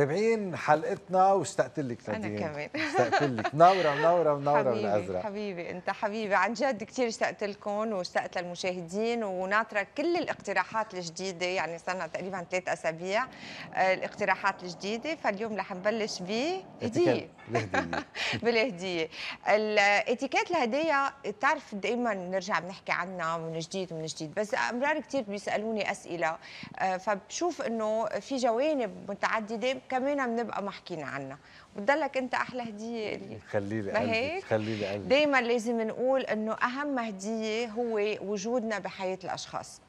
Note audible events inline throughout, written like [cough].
متابعين حلقتنا واشتقت لك انا كمان [laughs] اشتقت لك منوره منوره منوره من ازرق حبيبي انت حبيبي عن جد كثير اشتقت لكم واشتقت للمشاهدين وناطره كل الاقتراحات الجديده يعني صرنا تقريبا ثلاث اسابيع آه، الاقتراحات الجديده فاليوم رح نبلش ب هديه [laughs] بالهديه الاتيكيت الهدايا بتعرف دائما نرجع بنحكي عنها من جديد ومن جديد بس امرار كثير بيسالوني اسئله آه، فبشوف انه في جوانب متعدده كمان بنبقى محكين عنها بتضلك انت احلى هديه لي خلي لي قلبي خلي لي قلبي دايما لازم نقول انه اهم هديه هو وجودنا بحياه الاشخاص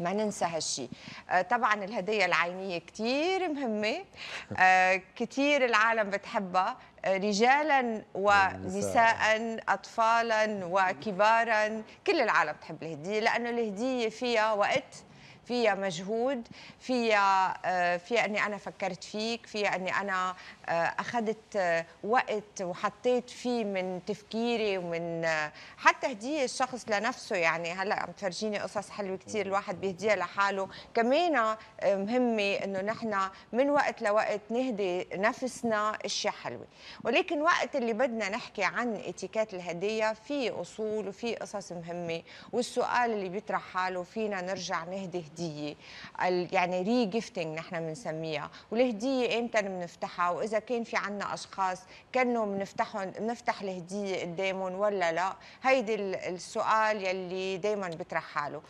ما ننسى هالشي آه، طبعا الهدية العينية كتير مهمة [laughs] آه، كتير العالم بتحبها آه، رجالا ونساء أطفالا وكبارا كل العالم بتحب الهدية لأنه الهدية فيها وقت فيها مجهود فيها آه، فيها اني انا فكرت فيك فيها اني انا آه، اخذت آه، وقت وحطيت فيه من تفكيري ومن حتى هديه الشخص لنفسه يعني هلا عم تفرجيني قصص حلوه كثير الواحد بيهديها لحاله كمان مهمه انه نحن من وقت لوقت نهدي نفسنا اشياء حلوه ولكن وقت اللي بدنا نحكي عن اتيكات الهديه في اصول وفي قصص مهمه والسؤال اللي بيطرح حاله فينا نرجع نهدي هديه الهديه يعني ري جيفتنج نحن بنسميها والهديه امتى بنفتحها واذا كان في عنا اشخاص كانوا بنفتحهم بنفتح الهديه قدامهم ولا لا هيدي السؤال يلي دائما بيطرح حاله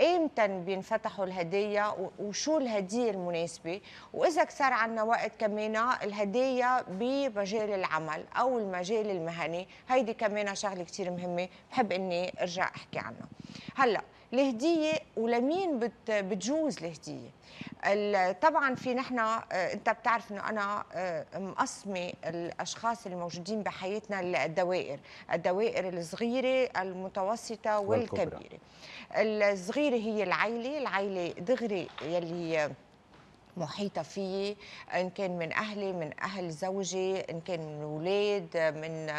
امتى بينفتحوا الهدايا وشو الهديه المناسبه واذا صار عنا وقت كمان الهدايا بمجال العمل او المجال المهني هيدي كمان شغله كثير مهمه بحب اني ارجع احكي عنها هلا الهديه ولمين بتجوز الهديه طبعا في نحن آه، انت بتعرف انه انا آه، مقسمه الاشخاص الموجودين بحياتنا الدوائر الدوائر الصغيره المتوسطه والكبيره الصغيره هي العائله العائله دغري يلي محيطة فيه إن كان من أهلي من أهل زوجي إن كان من أولاد من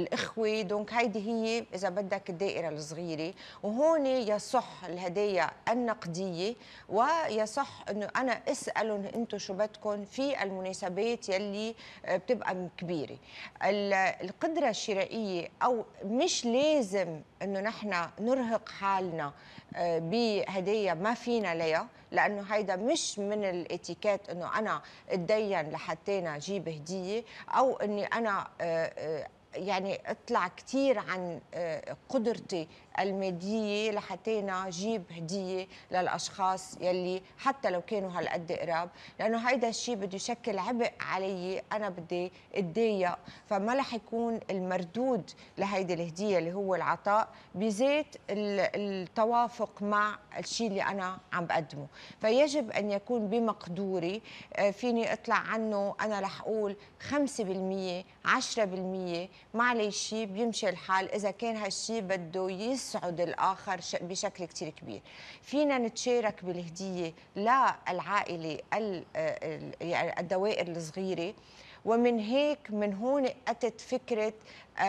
الإخوة دونك هيدي هي إذا بدك الدائرة الصغيرة وهون يصح الهدايا النقدية ويصح إنه أنا أسألهم أنتم شو بدكم في المناسبات يلي بتبقى كبيرة القدرة الشرائية أو مش لازم انه نحن نرهق حالنا آه، بهديه ما فينا ليها لانه هيدا مش من الاتيكيت انه انا اتدين لحتى اجيب هديه او اني انا آه، آه، يعني اطلع كثير عن قدرتي الماديه لحتى نجيب هديه للاشخاص يلي حتى لو كانوا هالقد قراب لانه هيدا الشيء بده يشكل عبء علي انا بدي اتضايق فما رح يكون المردود لهيدي الهديه اللي هو العطاء بذات التوافق مع الشيء اللي انا عم بقدمه فيجب ان يكون بمقدوري آه، فيني اطلع عنه انا رح اقول 5% 10% ما علي شيء بيمشي الحال اذا كان هالشيء بده يس يسعد الآخر بشكل كتير كبير فينا نتشارك بالهدية للعائلة يعني الدوائر الصغيرة ومن هيك من هون اتت فكره آه،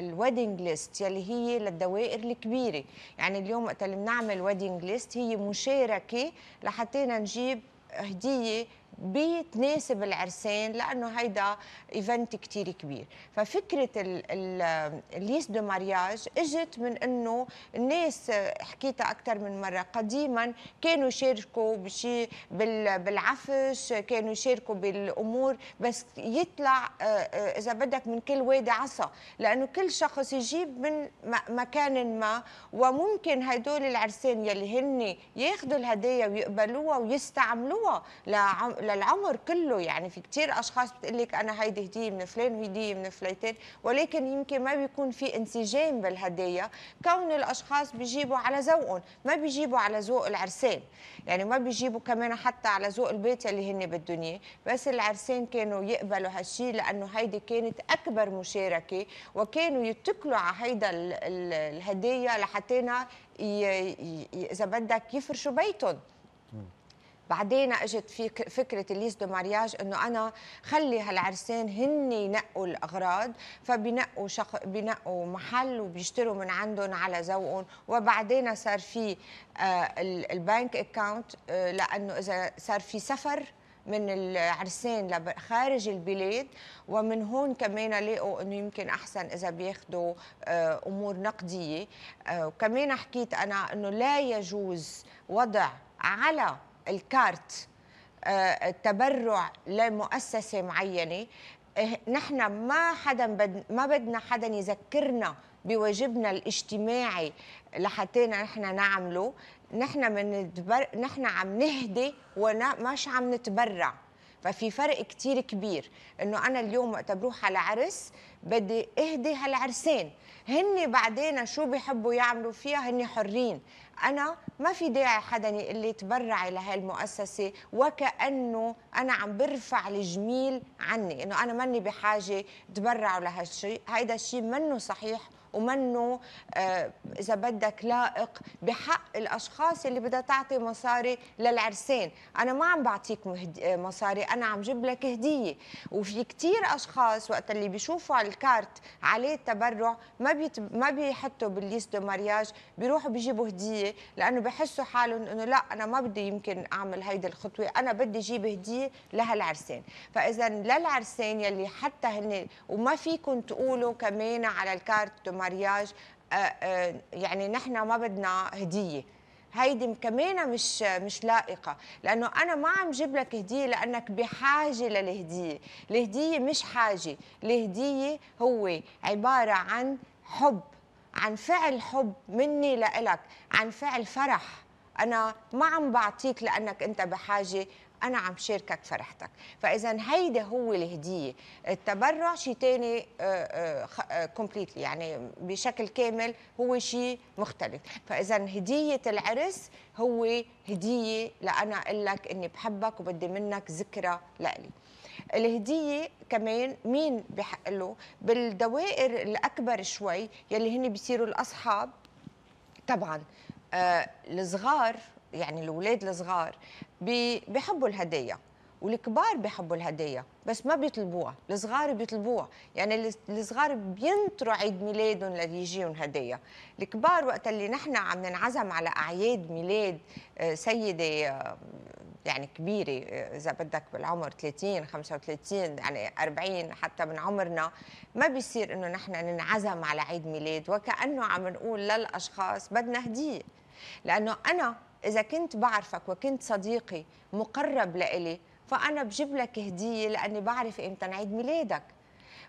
الويدنج ليست يلي هي للدوائر الكبيره يعني اليوم وقت اللي بنعمل ويدنج ليست هي مشاركه لحتى نجيب هديه بتناسب العرسان لانه هيدا ايفنت كتير كبير ففكره الليس دو مارياج اجت من انه الناس حكيتها اكثر من مره قديما كانوا يشاركوا بشيء بالعفش كانوا يشاركوا بالامور بس يطلع آه، آه، اذا بدك من كل وادي عصا لانه كل شخص يجيب من مكان ما وممكن هدول العرسان يلي هن ياخذوا الهدايا ويقبلوها ويستعملوها للعمر كله يعني في كثير اشخاص بتقول لك انا هيدي هديه من فلان وهديه من فليتان ولكن يمكن ما بيكون في انسجام بالهدايا كون الاشخاص بيجيبوا على ذوقهم ما بيجيبوا على ذوق العرسان يعني ما بيجيبوا كمان حتى على ذوق البيت اللي هن بدهم اياه بس العرسان كانوا يقبلوا هالشيء لانه هيدي كانت اكبر مشاركه وكانوا يتكلوا على هيدا الهدايا لحتى اذا بدك يفرشوا بيتهم بعدين اجت في فكره الليز دو مارياج انه انا خلي هالعرسان هن ينقوا الاغراض فبنقوا شخ... بنقوا محل وبيشتروا من عندهم على ذوقهم وبعدين صار في آه، البنك اكاونت آه، لانه اذا صار في سفر من العرسان خارج البلاد ومن هون كمان لقوا انه يمكن احسن اذا بياخذوا آه، امور نقديه وكمان حكيت انا انه لا يجوز وضع على الكارت آه، التبرع لمؤسسه معينه إه، نحن ما حدا بد ما بدنا حدا يذكرنا بواجبنا الاجتماعي لحتى نحن نعمله نحن منتبر... نحن عم نهدي مش عم نتبرع ففي فرق كتير كبير انه انا اليوم وقت بروح على عرس بدي اهدي هالعرسين هن بعدين شو بيحبوا يعملوا فيها هن حرين انا ما في داعي حدا يقول لي تبرعي لهي المؤسسه وكانه انا عم برفع الجميل عني انه انا ماني بحاجه تبرعوا لهالشيء هيدا الشيء منه صحيح ومنه آه، اذا بدك لائق بحق الاشخاص اللي بدها تعطي مصاري للعرسان انا ما عم بعطيك آه، مصاري انا عم جيب لك هديه وفي كثير اشخاص وقت اللي بيشوفوا على الكارت عليه التبرع ما بيت... ما بيحطوا بالليست دو مارياج بيروحوا بيجيبوا هديه لانه بحسوا حالهم انه لا انا ما بدي يمكن اعمل هيدي الخطوه انا بدي اجيب هديه لهالعرسان فاذا للعرسان يلي حتى هن وما فيكم تقولوا كمان على الكارت دو مارياج آه، آه، يعني نحن ما بدنا هديه هيدي كمان مش مش لائقه لانه انا ما عم جيب لك هديه لانك بحاجه للهديه الهديه مش حاجه الهديه هو عباره عن حب عن فعل حب مني لإلك عن فعل فرح انا ما عم بعطيك لانك انت بحاجه انا عم شاركك فرحتك فاذا هيدا هو الهديه التبرع شيء ثاني كومبليتلي يعني بشكل كامل هو شيء مختلف فاذا هديه العرس هو هديه لانا اقول لك اني بحبك وبدي منك ذكرى لإلي الهدية كمان مين بحق له بالدوائر الأكبر شوي يلي هن بيصيروا الأصحاب طبعا آه الصغار يعني الأولاد الصغار بيحبوا الهديه والكبار بيحبوا الهديه بس ما بيطلبوها الصغار بيطلبوها يعني الصغار بينطروا عيد ميلادهم ليجيهم هديه الكبار وقت اللي نحن عم ننعزم على اعياد ميلاد آه، سيده آه، يعني كبيره آه، اذا بدك بالعمر 30 35 يعني 40 حتى من عمرنا ما بيصير انه نحن ننعزم على عيد ميلاد وكانه عم نقول للاشخاص بدنا هديه لانه انا إذا كنت بعرفك وكنت صديقي مقرب لإلي فأنا بجيب لك هدية لأني بعرف إمتى عيد ميلادك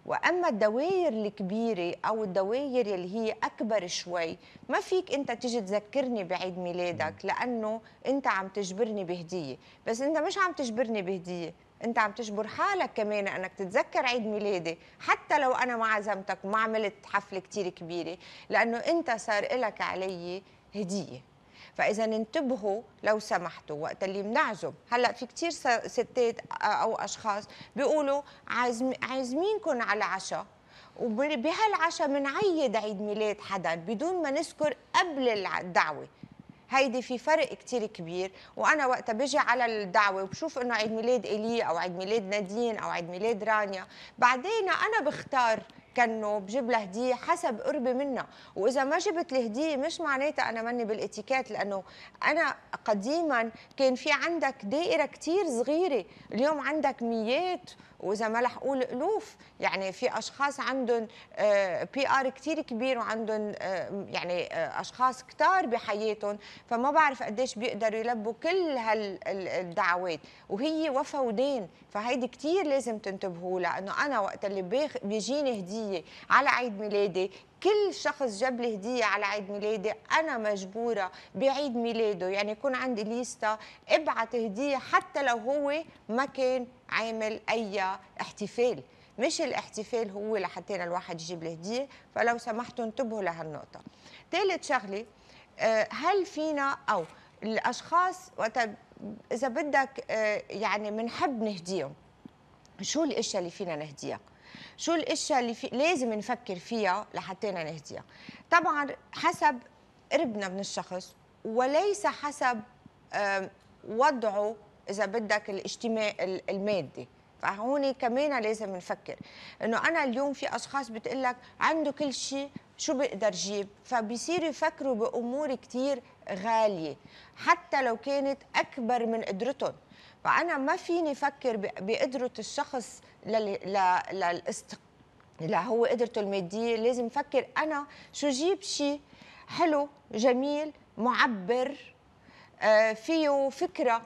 واما الدوائر الكبيره او الدوائر اللي هي اكبر شوي ما فيك انت تيجي تذكرني بعيد ميلادك لانه انت عم تجبرني بهديه بس انت مش عم تجبرني بهديه انت عم تجبر حالك كمان انك تتذكر عيد ميلادي حتى لو انا ما عزمتك وما عملت حفله كتير كبيره لانه انت صار لك علي هديه فاذا انتبهوا لو سمحتوا وقت اللي بنعزم هلا في كثير ستات او اشخاص بيقولوا عازم عازمينكم على عشاء وبهالعشاء بنعيد عيد ميلاد حدا بدون ما نذكر قبل الدعوه هيدي في فرق كتير كبير وانا وقتها بجي على الدعوه وبشوف انه عيد ميلاد الي او عيد ميلاد نادين او عيد ميلاد رانيا بعدين انا بختار كنه بجيب لها هديه حسب قربي منها واذا ما جبت الهديه مش معناتها انا مني بالاتيكيت لانه انا قديما كان في عندك دائره كثير صغيره اليوم عندك ميات واذا ما رح اقول الوف يعني في اشخاص عندهم بي ار كثير كبير وعندهم آه، يعني آه، اشخاص كثار بحياتهم فما بعرف قديش بيقدروا يلبوا كل هالدعوات وهي وفى ودين فهيدي كثير لازم تنتبهوا لانه انا وقت اللي بيجيني هديه هديه على عيد ميلادي كل شخص جاب لي هديه على عيد ميلادي انا مجبوره بعيد ميلاده يعني يكون عندي ليستا ابعت هديه حتى لو هو ما كان عامل اي احتفال مش الاحتفال هو لحتى الواحد يجيب له هديه فلو سمحتوا انتبهوا لهالنقطه ثالث شغله آه، هل فينا او الاشخاص وقت اذا بدك آه، يعني بنحب نهديهم شو الاشياء اللي فينا نهديها شو الاشياء اللي في لازم نفكر فيها لحتى نهديها طبعا حسب قربنا من الشخص وليس حسب وضعه اذا بدك الاجتماع المادي فهون كمان لازم نفكر انه انا اليوم في اشخاص بتقول لك عنده كل شيء شو بقدر جيب فبيصيروا يفكروا بامور كثير غاليه حتى لو كانت اكبر من قدرتهم فانا ما فيني افكر بقدره الشخص للاستق لا هو قدرته الماديه لازم افكر انا شو جيب شيء حلو جميل معبر آه، فيه فكره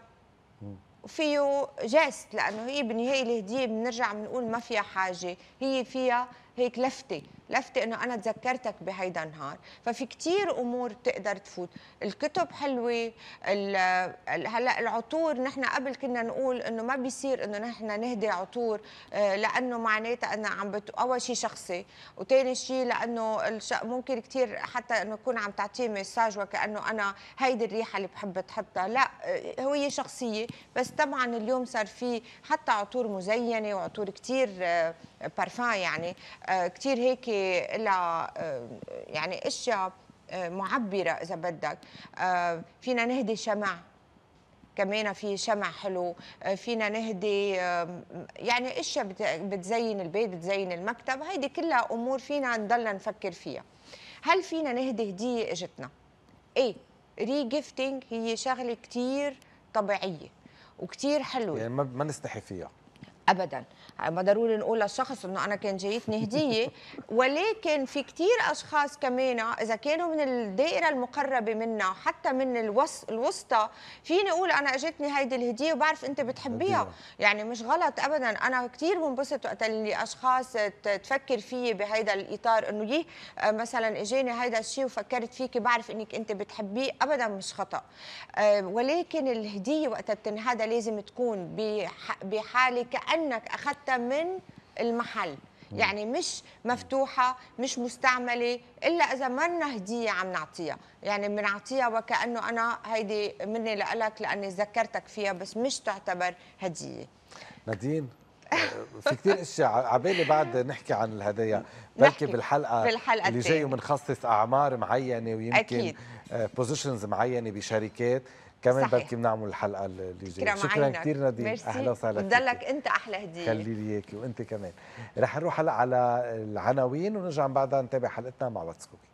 وفيه جاست لانه هي بالنهايه الهديه بنرجع بنقول ما فيها حاجه هي فيها هيك لفته لفتة أنه أنا تذكرتك بهيدا النهار ففي كتير أمور تقدر تفوت الكتب حلوة هلأ العطور نحن قبل كنا نقول أنه ما بيصير أنه نحن نهدي عطور آه، لأنه معناتها أنا عم بت... أول شيء شخصي وثاني شيء لأنه الش... ممكن كتير حتى أنه يكون عم تعطيه مساج وكأنه أنا هيدي الريحة اللي بحب تحطها لا آه، هوية شخصية بس طبعا اليوم صار في حتى عطور مزينة وعطور كتير بارفان آه، يعني كتير هيك ل آه، يعني اشياء آه، معبره اذا بدك آه، فينا نهدي شمع كمان في شمع حلو فينا نهدي يعني اشياء بتزين البيت بتزين المكتب هيدي كلها امور فينا نضلنا نفكر فيها هل فينا نهدي هديه اجتنا ايه ري جيفتنج هي شغله كثير طبيعيه وكثير حلوه يعني ما نستحي فيها ابدا ما ضروري نقول للشخص انه انا كان جايتني هديه [laughs] ولكن في كثير اشخاص كمان اذا كانوا من الدائره المقربه منا حتى من الوس... الوسطى فيني اقول انا اجتني هيدي الهديه وبعرف انت بتحبيها يعني مش غلط ابدا انا كثير بنبسط وقت اللي اشخاص تفكر فيي بهيدا الاطار انه يي مثلا اجاني هيدا الشيء وفكرت فيكي بعرف انك انت بتحبيه ابدا مش خطا آه، ولكن الهديه وقت تنهدى لازم تكون بح... بحاله كأن كانك اخذتها من المحل يعني مش مفتوحة مش مستعملة إلا إذا ما هدية عم نعطيها يعني بنعطيها وكأنه أنا هيدي مني لك لأني ذكرتك فيها بس مش تعتبر هدية نادين [laughs] آه، في كثير اشياء عبالي بعد نحكي عن الهدايا بلكي بالحلقه بالحلقه اللي جايه بنخصص اعمار معينه ويمكن بوزيشنز آه، معينه بشركات كمان بلكي بنعمل الحلقه اللي جايه شكرا كثير نديم اهلا وسهلا بدلك انت احلى هديه خلي لي اياكي وانت كمان رح نروح هلا على العناوين ونرجع بعدها نتابع حلقتنا مع واتسكوبي